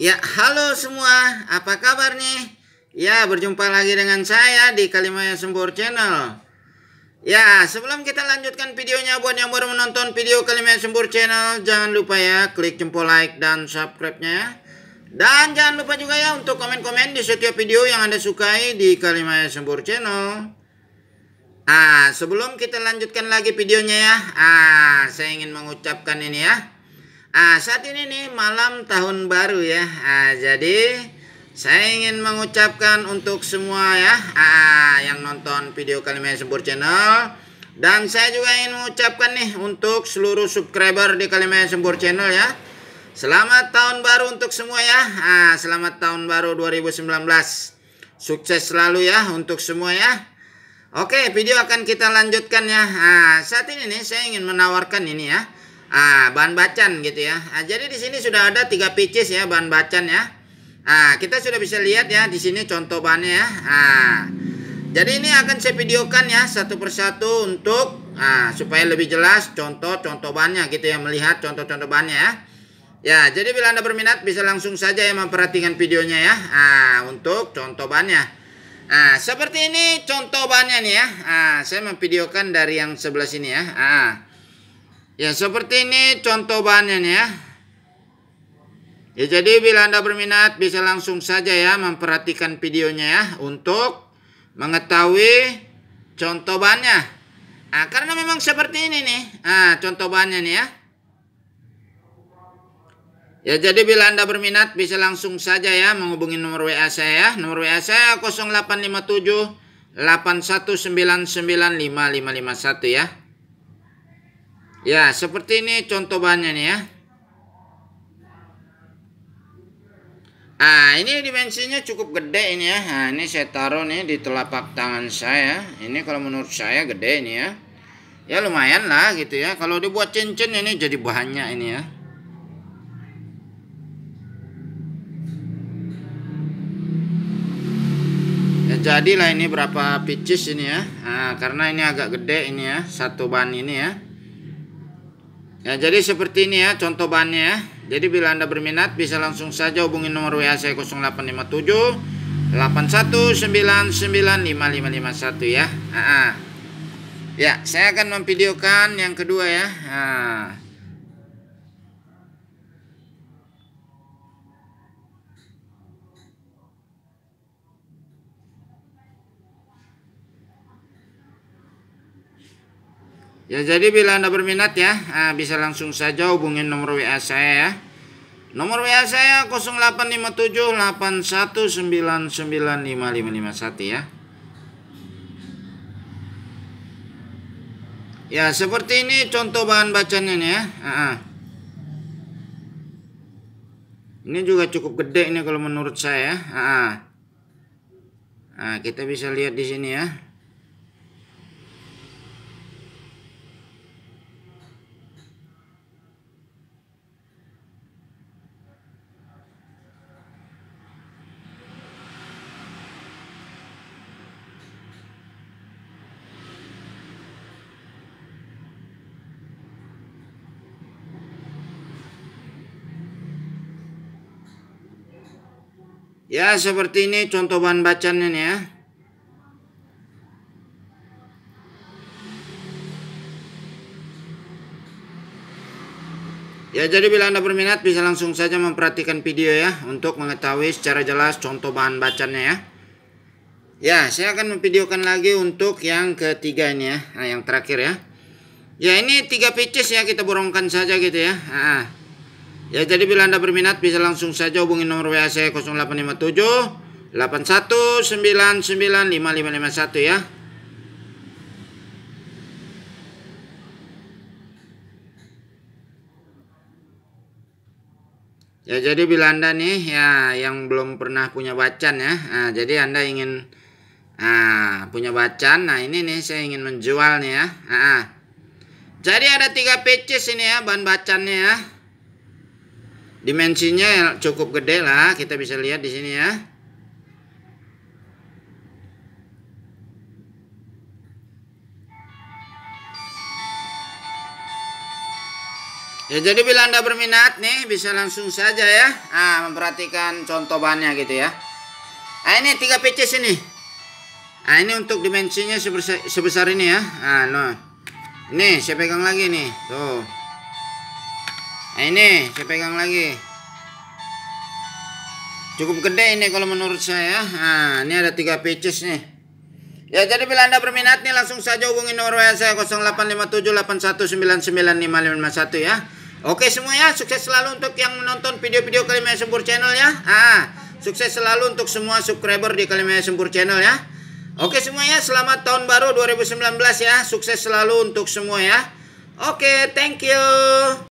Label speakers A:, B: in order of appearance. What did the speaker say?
A: Ya, halo semua. Apa kabar nih? Ya, berjumpa lagi dengan saya di Kalimaya Sembur Channel. Ya, sebelum kita lanjutkan videonya buat yang baru menonton video Kalimaya Sembur Channel, jangan lupa ya klik jempol like dan subscribe-nya. Dan jangan lupa juga ya untuk komen-komen di setiap video yang Anda sukai di Kalimaya Sembur Channel. Ah, sebelum kita lanjutkan lagi videonya ya. Ah, saya ingin mengucapkan ini ya. Ah, saat ini nih malam tahun baru ya. Ah, jadi saya ingin mengucapkan untuk semua ya ah, yang nonton video Kalimantan Sempur Channel dan saya juga ingin mengucapkan nih untuk seluruh subscriber di Kalimantan Sempur Channel ya. Selamat tahun baru untuk semua ya. Ah, selamat tahun baru 2019. Sukses selalu ya untuk semua ya. Oke, video akan kita lanjutkan ya. Ah saat ini nih saya ingin menawarkan ini ya. Ah, bahan bacan gitu ya. Ah, jadi di sini sudah ada tiga pieces ya bahan bacan ya. Ah, kita sudah bisa lihat ya di sini contoh bahannya ya. Ah, jadi ini akan saya videokan ya satu persatu untuk ah, supaya lebih jelas contoh-contoh bahannya gitu ya melihat contoh-contoh bahannya ya. Ya, jadi bila Anda berminat bisa langsung saja ya memperhatikan videonya ya. Ah, untuk contoh bahannya. Ah seperti ini contoh bahannya nih ya. Ah, saya memvideokan dari yang sebelah sini ya. Ah. Ya, seperti ini contoh bahannya ya. Ya, jadi bila Anda berminat bisa langsung saja ya memperhatikan videonya ya untuk mengetahui contoh bahannya. Nah, karena memang seperti ini nih. Nah, contoh bahannya nih ya. Ya jadi bila Anda berminat bisa langsung saja ya menghubungi nomor WA saya ya. Nomor WA saya 0857 81995551 ya. Ya, seperti ini contoh bahannya nih ya. Ah, ini dimensinya cukup gede ini ya. Nah, ini saya taruh nih di telapak tangan saya. Ini kalau menurut saya gede ini ya. Ya lumayan lah gitu ya. Kalau dibuat cincin ini jadi bahannya ini ya. ya jadilah ini berapa pieces ini ya. Nah, karena ini agak gede ini ya. Satu bahan ini ya. Ya, jadi seperti ini ya contoh bahannya ya. Jadi bila Anda berminat bisa langsung saja hubungi nomor WA saya 0857 819955551 ya. Ya, saya akan memvideokan yang kedua ya. Nah. Ya jadi bila Anda berminat ya eh, bisa langsung saja hubungin nomor WA saya ya. Nomor WA saya 085781995551 ya. Ya seperti ini contoh bahan bacanya nih ya. Ini juga cukup gede ini kalau menurut saya. Ya. Nah, kita bisa lihat di sini ya. Ya, seperti ini contoh bahan bacannya nih ya. Ya, jadi bila Anda berminat bisa langsung saja memperhatikan video ya untuk mengetahui secara jelas contoh bahan bacannya ya. Ya, saya akan memvideokan lagi untuk yang ketiga ini ya, nah, yang terakhir ya. Ya, ini tiga pieces ya kita borongkan saja gitu ya. Nah, Ya jadi bila Anda berminat bisa langsung saja hubungi nomor WA saya 0857 81995551 ya. Ya jadi bila Anda nih ya yang belum pernah punya bacan ya. Nah, jadi Anda ingin nah, punya bacan. Nah ini nih saya ingin menjualnya ya. Nah, jadi ada tiga pcs ini ya bahan bacannya ya dimensinya cukup gede lah kita bisa lihat di sini ya Ya, jadi bila Anda berminat nih bisa langsung saja ya. Ah, memperhatikan contoh bannya gitu ya. Ah, ini tiga pcs ini. Ah, ini untuk dimensinya sebesar, sebesar ini ya. Ah, no. Nah. Nih, saya pegang lagi nih. Tuh nah ini saya pegang lagi cukup gede ini kalau menurut saya nah ini ada tiga pieces nih ya jadi bila anda berminat nih langsung saja hubungi nomor WA saya 085781995551 ya oke semua ya sukses selalu untuk yang menonton video-video Kalimaya Sempur channel ya ah sukses selalu untuk semua subscriber di Kalimaya Sempur channel ya Oke semua ya selamat tahun baru 2019 ya. Sukses selalu untuk semua ya. Oke, thank you.